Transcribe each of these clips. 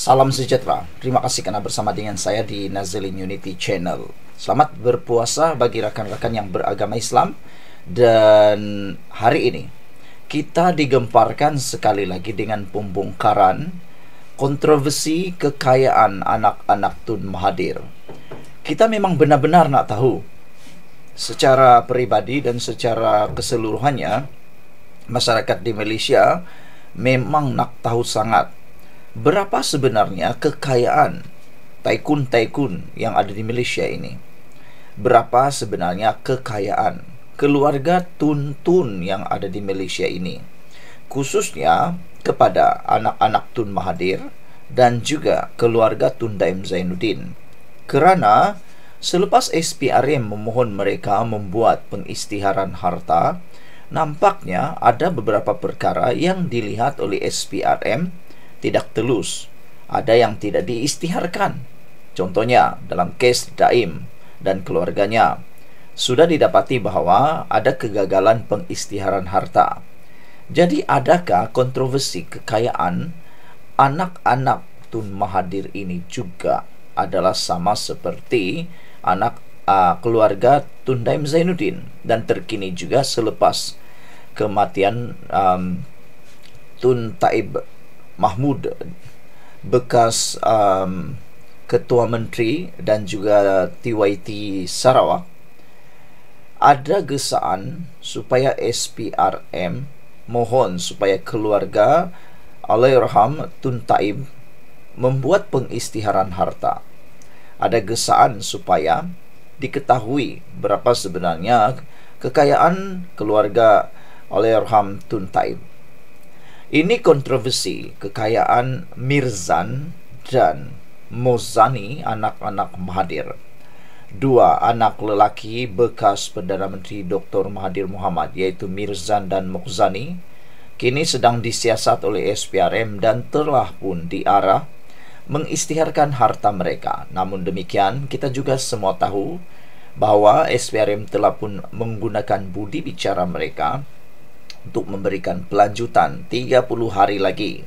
Salam sejahtera. Terima kasih kerana bersama dengan saya di Nazilin Unity Channel. Selamat berpuasa bagi rakan-rakan yang beragama Islam dan hari ini kita digemparkan sekali lagi dengan pembongkaran kontroversi kekayaan anak-anak Tun Mahathir. Kita memang benar-benar nak tahu secara peribadi dan secara keseluruhannya masyarakat di Malaysia memang nak tahu sangat berapa sebenarnya kekayaan taikun-taikun yang ada di Malaysia ini? Berapa sebenarnya kekayaan keluarga Tun-Tun yang ada di Malaysia ini? Khususnya kepada anak-anak Tun Mahathir dan juga keluarga Tun Daim Zainuddin. Kerana selepas SPRM memohon mereka membuat pengistiharan harta, nampaknya ada beberapa perkara yang dilihat oleh SPRM tidak telus, ada yang tidak diistiharkan. Contohnya dalam kes Daim dan keluarganya, sudah didapati bahwa ada kegagalan pengistiharan harta. Jadi adakah kontroversi kekayaan anak-anak Tun Mahadir ini juga adalah sama seperti anak uh, keluarga Tun Daim Zainuddin dan terkini juga selepas kematian um, Tun Taib Mahmud bekas um, ketua menteri dan juga TYT Sarawak ada gesaan supaya SPRM mohon supaya keluarga Allahyarham Tun Taib membuat pengistiharan harta. Ada gesaan supaya diketahui berapa sebenarnya kekayaan keluarga Allahyarham Tun Taib. Ini kontroversi kekayaan Mirzan dan Mozani anak-anak Mahathir. Dua anak lelaki bekas Perdana Menteri Dr. Mahathir Muhammad, iaitu Mirzan dan Mozani kini sedang disiasat oleh SPRM dan telah pun diarah mengistiharkan harta mereka. Namun demikian, kita juga semua tahu bahawa SPRM telah pun menggunakan budi bicara mereka untuk memberikan pelanjutan 30 hari lagi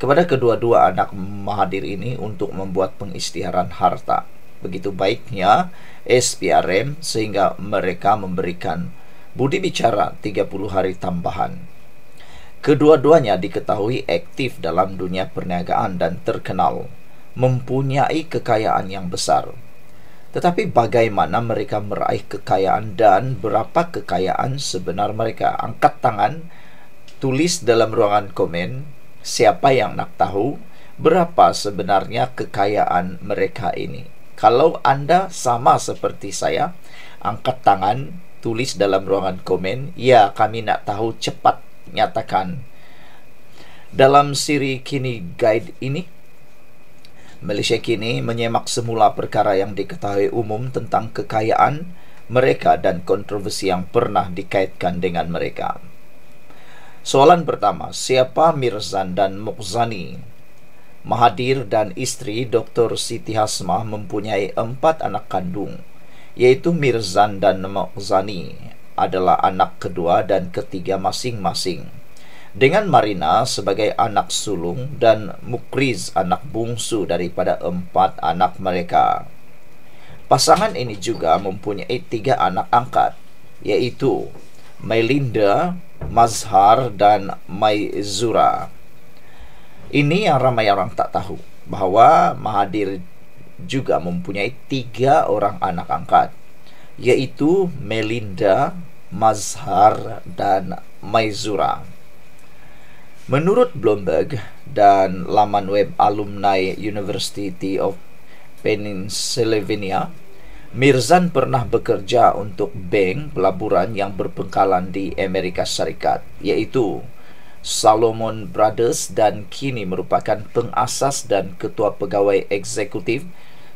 kepada kedua-dua anak Mahadir ini untuk membuat pengistiharan harta. Begitu baiknya SPRM sehingga mereka memberikan budi bicara 30 hari tambahan. Kedua-duanya diketahui aktif dalam dunia perniagaan dan terkenal, mempunyai kekayaan yang besar, tetapi bagaimana mereka meraih kekayaan dan berapa kekayaan sebenar mereka? Angkat tangan, tulis dalam ruangan komen siapa yang nak tahu berapa sebenarnya kekayaan mereka ini. Kalau Anda sama seperti saya, angkat tangan, tulis dalam ruangan komen, ya kami nak tahu cepat nyatakan. Dalam siri kini guide ini, Malaysia kini menyemak semula perkara yang diketahui umum tentang kekayaan mereka dan kontroversi yang pernah dikaitkan dengan mereka. Soalan pertama, siapa Mirzan dan Mukzani? Mahadir dan isteri Dr. Siti Hasmah mempunyai empat anak kandung, yaitu Mirzan dan Mukzani adalah anak kedua dan ketiga masing-masing dengan Marina sebagai anak sulung hmm. dan Mukriz anak bungsu daripada empat anak mereka. Pasangan ini juga mempunyai tiga anak angkat, yaitu Melinda, Mazhar dan Maizura. Ini yang ramai orang tak tahu bahawa Mahadir juga mempunyai tiga orang anak angkat, yaitu Melinda, Mazhar dan Maizura. Menurut Bloomberg dan laman web alumni University of Pennsylvania, Mirzan pernah bekerja untuk bank pelaburan yang berpengkalan di Amerika Syarikat, iaitu Salomon Brothers dan kini merupakan pengasas dan ketua pegawai eksekutif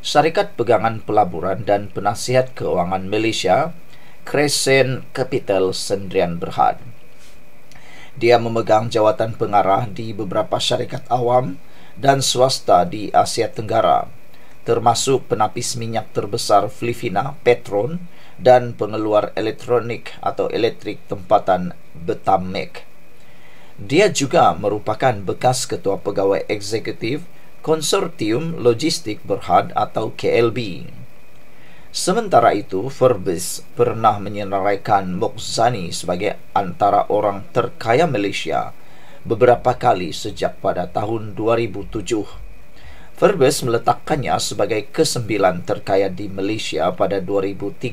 Syarikat Pegangan Pelaburan dan Penasihat Keuangan Malaysia, Crescent Capital Sendrian Berhad. Dia memegang jawatan pengarah di beberapa syarikat awam dan swasta di Asia Tenggara, termasuk penapis minyak terbesar Filipina, Petron, dan pengeluar elektronik atau elektrik tempatan Betamek. Dia juga merupakan bekas ketua pegawai eksekutif Konsortium Logistik Berhad atau KLB. Sementara itu, Forbes pernah menyenaraikan Mokzani sebagai antara orang terkaya Malaysia beberapa kali sejak pada tahun 2007. Forbes meletakkannya sebagai kesembilan terkaya di Malaysia pada 2013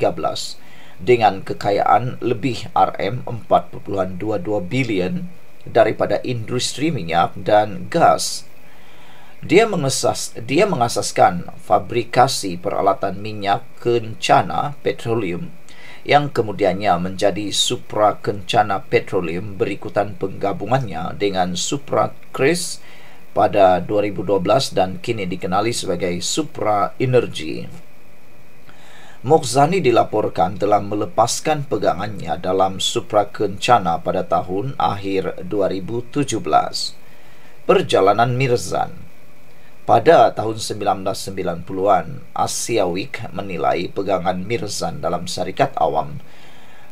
dengan kekayaan lebih RM4.22 bilion daripada industri minyak dan gas. Dia mengesas dia mengasaskan fabrikasi peralatan minyak kencana petroleum yang kemudiannya menjadi Supra Kencana Petroleum berikutan penggabungannya dengan Supra Cris pada 2012 dan kini dikenali sebagai Supra Energy. Mokzani dilaporkan telah melepaskan pegangannya dalam Supra Kencana pada tahun akhir 2017. Perjalanan Mirzan pada tahun 1990-an, Asia Week menilai pegangan Mirzan dalam syarikat awam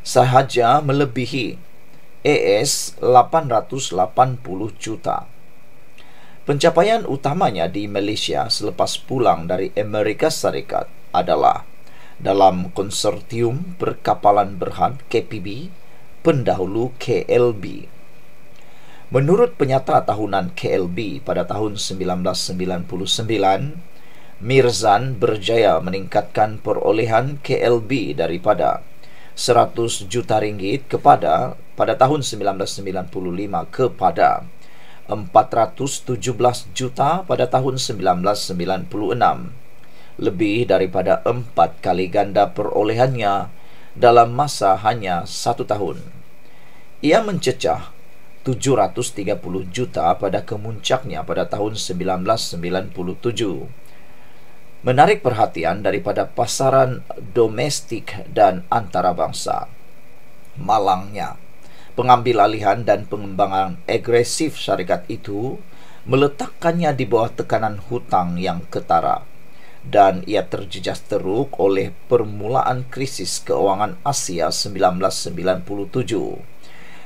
sahaja melebihi ES 880 juta. Pencapaian utamanya di Malaysia selepas pulang dari Amerika Syarikat adalah dalam konsortium perkapalan berhad KPB pendahulu KLB Menurut penyata tahunan KLB pada tahun 1999, Mirzan berjaya meningkatkan perolehan KLB daripada 100 juta ringgit kepada pada tahun 1995 kepada 417 juta pada tahun 1996 lebih daripada 4 kali ganda perolehannya dalam masa hanya satu tahun ia mencecah 730 juta pada kemuncaknya pada tahun 1997. Menarik perhatian daripada pasaran domestik dan antarabangsa. Malangnya, pengambil alihan dan pengembangan agresif syarikat itu meletakkannya di bawah tekanan hutang yang ketara dan ia terjejas teruk oleh permulaan krisis keuangan Asia 1997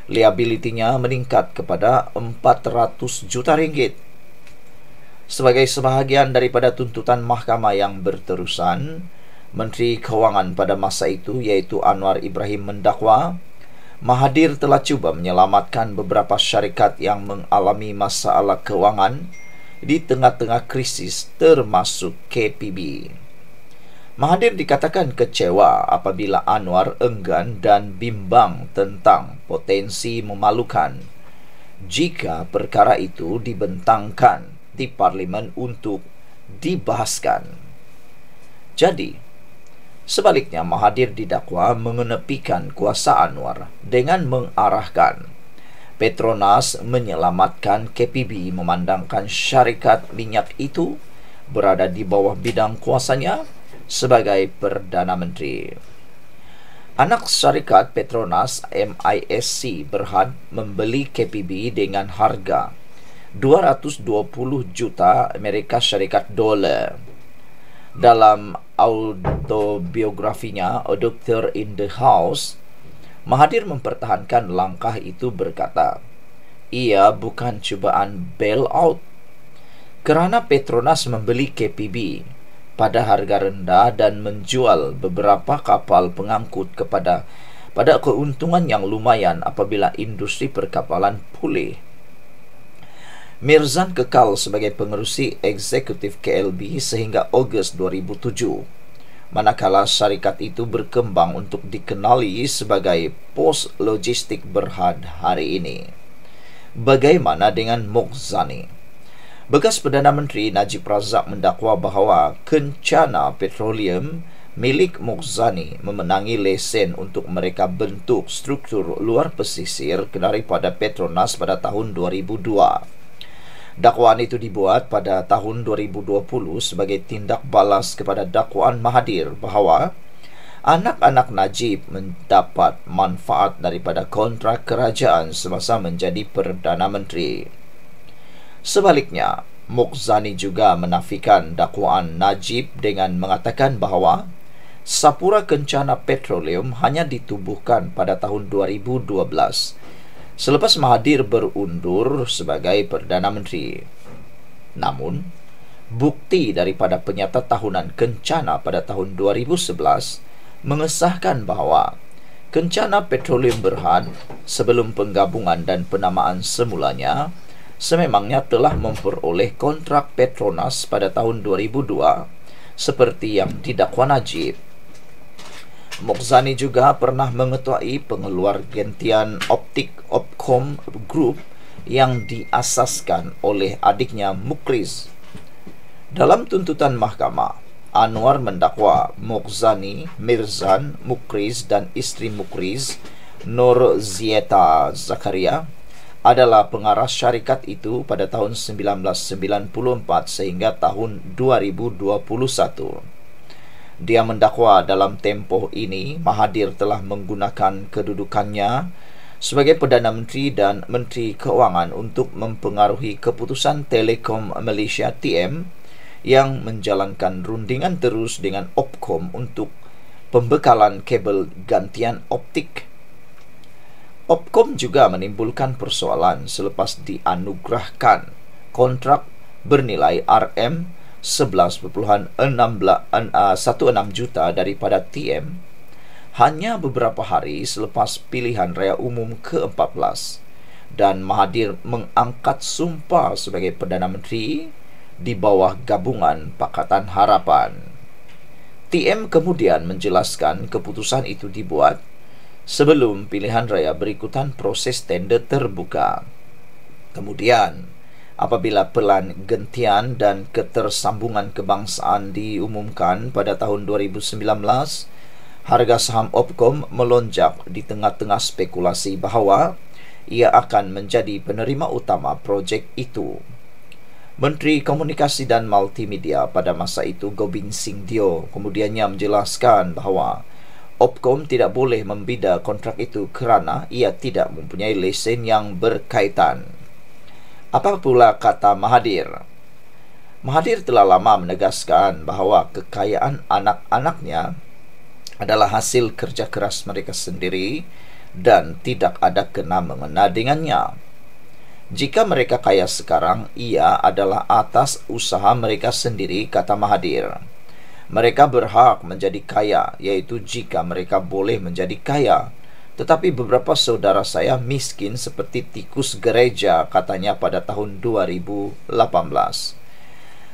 liabilitinya meningkat kepada 400 juta ringgit. Sebagai sebahagian daripada tuntutan mahkamah yang berterusan, Menteri Kewangan pada masa itu iaitu Anwar Ibrahim mendakwa Mahathir telah cuba menyelamatkan beberapa syarikat yang mengalami masalah kewangan di tengah-tengah krisis termasuk KPB. Mahathir dikatakan kecewa apabila Anwar enggan dan bimbang tentang potensi memalukan jika perkara itu dibentangkan di parlimen untuk dibahaskan. Jadi, sebaliknya Mahathir didakwa mengenepikan kuasa Anwar dengan mengarahkan Petronas menyelamatkan KPB memandangkan syarikat minyak itu berada di bawah bidang kuasanya sebagai Perdana Menteri. Anak syarikat Petronas MISC Berhad membeli KPB dengan harga 220 juta Amerika Syarikat Dolar. Dalam autobiografinya, A Doctor in the House, Mahathir mempertahankan langkah itu berkata, ia bukan cubaan bailout kerana Petronas membeli KPB pada harga rendah dan menjual beberapa kapal pengangkut kepada pada keuntungan yang lumayan apabila industri perkapalan pulih. Mirzan kekal sebagai pengerusi eksekutif KLB sehingga Ogos 2007. Manakala syarikat itu berkembang untuk dikenali sebagai pos logistik berhad hari ini. Bagaimana dengan Mokzani? Bekas Perdana Menteri Najib Razak mendakwa bahawa kencana petroleum milik Mokzani memenangi lesen untuk mereka bentuk struktur luar pesisir daripada Petronas pada tahun 2002. Dakwaan itu dibuat pada tahun 2020 sebagai tindak balas kepada dakwaan Mahadir bahawa anak-anak Najib mendapat manfaat daripada kontrak kerajaan semasa menjadi Perdana Menteri. Sebaliknya, Mukzani juga menafikan dakwaan Najib dengan mengatakan bahawa Sapura Kencana Petroleum hanya ditubuhkan pada tahun 2012 selepas Mahathir berundur sebagai Perdana Menteri. Namun, bukti daripada penyata tahunan Kencana pada tahun 2011 mengesahkan bahawa Kencana Petroleum Berhad sebelum penggabungan dan penamaan semulanya sememangnya telah memperoleh kontrak Petronas pada tahun 2002 seperti yang didakwa Najib. Mokzani juga pernah mengetuai pengeluar gentian Optik Opcom Group yang diasaskan oleh adiknya Mukriz. Dalam tuntutan mahkamah, Anwar mendakwa Mokzani, Mirzan, Mukriz dan istri Mukriz, Nur Zieta Zakaria, adalah pengarah syarikat itu pada tahun 1994 sehingga tahun 2021. Dia mendakwa dalam tempoh ini Mahathir telah menggunakan kedudukannya sebagai Perdana Menteri dan Menteri Keuangan untuk mempengaruhi keputusan Telekom Malaysia TM yang menjalankan rundingan terus dengan Opcom untuk pembekalan kabel gantian optik Opkom juga menimbulkan persoalan selepas dianugerahkan kontrak bernilai RM 11.16 ah, juta daripada TM hanya beberapa hari selepas pilihan raya umum ke-14 dan Mahathir mengangkat sumpah sebagai Perdana Menteri di bawah gabungan Pakatan Harapan. TM kemudian menjelaskan keputusan itu dibuat sebelum pilihan raya berikutan proses tender terbuka. Kemudian, apabila pelan gentian dan ketersambungan kebangsaan diumumkan pada tahun 2019, harga saham Opcom melonjak di tengah-tengah spekulasi bahawa ia akan menjadi penerima utama projek itu. Menteri Komunikasi dan Multimedia pada masa itu Gobind Singh Dio kemudiannya menjelaskan bahawa Opcom tidak boleh membida kontrak itu kerana ia tidak mempunyai lesen yang berkaitan. Apa pula kata Mahadir, Mahadir telah lama menegaskan bahawa kekayaan anak-anaknya adalah hasil kerja keras mereka sendiri dan tidak ada kena mengena dengannya. Jika mereka kaya sekarang, ia adalah atas usaha mereka sendiri, kata Mahadir. Mereka berhak menjadi kaya, yaitu jika mereka boleh menjadi kaya. Tetapi beberapa saudara saya miskin seperti tikus gereja, katanya pada tahun 2018.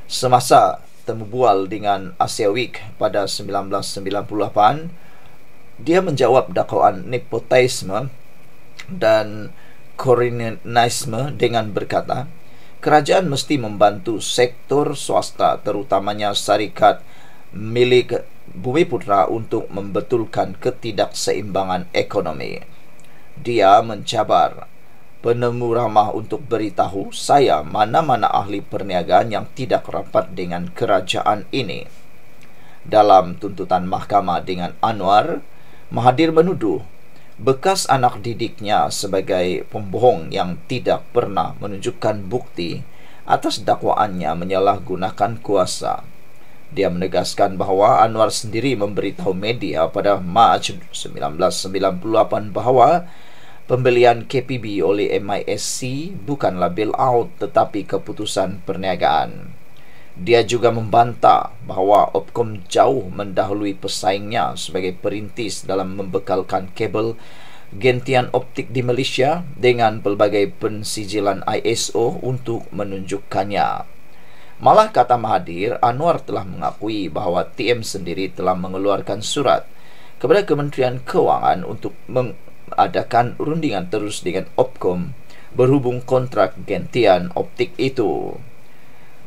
Semasa temu bual dengan Asia Week pada 1998, dia menjawab dakwaan nepotisme dan korinisme dengan berkata, kerajaan mesti membantu sektor swasta, terutamanya syarikat-syarikat milik Bumi Putra untuk membetulkan ketidakseimbangan ekonomi. Dia mencabar, penemu ramah untuk beritahu saya mana-mana ahli perniagaan yang tidak rapat dengan kerajaan ini. Dalam tuntutan mahkamah dengan Anwar, Mahathir menuduh bekas anak didiknya sebagai pembohong yang tidak pernah menunjukkan bukti atas dakwaannya menyalahgunakan kuasa. Dia menegaskan bahawa Anwar sendiri memberitahu media pada Mac 1998 bahawa pembelian KPB oleh MISC bukanlah bail out tetapi keputusan perniagaan. Dia juga membantah bahawa Opcom jauh mendahului pesaingnya sebagai perintis dalam membekalkan kabel gentian optik di Malaysia dengan pelbagai pensijilan ISO untuk menunjukkannya. Malah kata Mahathir, Anwar telah mengakui bahawa TM sendiri telah mengeluarkan surat kepada Kementerian Kewangan untuk mengadakan rundingan terus dengan Opcom berhubung kontrak gantian optik itu.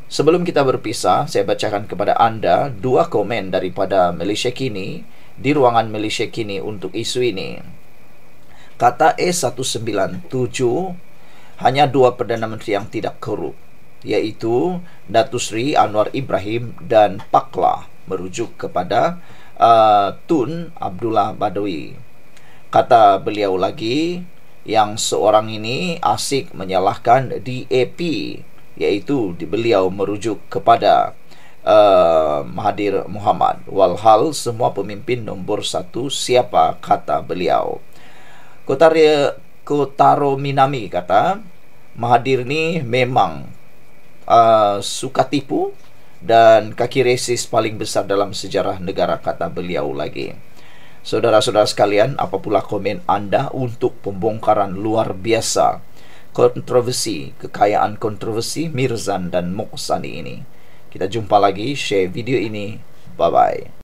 Sebelum kita berpisah, saya bacakan kepada anda dua komen daripada Malaysia Kini di ruangan Malaysia Kini untuk isu ini. Kata E197, hanya dua Perdana Menteri yang tidak korup iaitu Datu Sri Anwar Ibrahim dan Pakla merujuk kepada uh, Tun Abdullah Badawi. Kata beliau lagi yang seorang ini asyik menyalahkan DAP iaitu beliau merujuk kepada uh, Mahathir Muhammad walhal semua pemimpin nombor satu siapa kata beliau Kotaro Minami kata Mahadir ni memang Uh, suka tipu dan kaki resis paling besar dalam sejarah negara kata beliau lagi. Saudara-saudara sekalian, apa pula komen anda untuk pembongkaran luar biasa kontroversi, kekayaan kontroversi Mirzan dan Moksani ini. Kita jumpa lagi, share video ini. Bye-bye.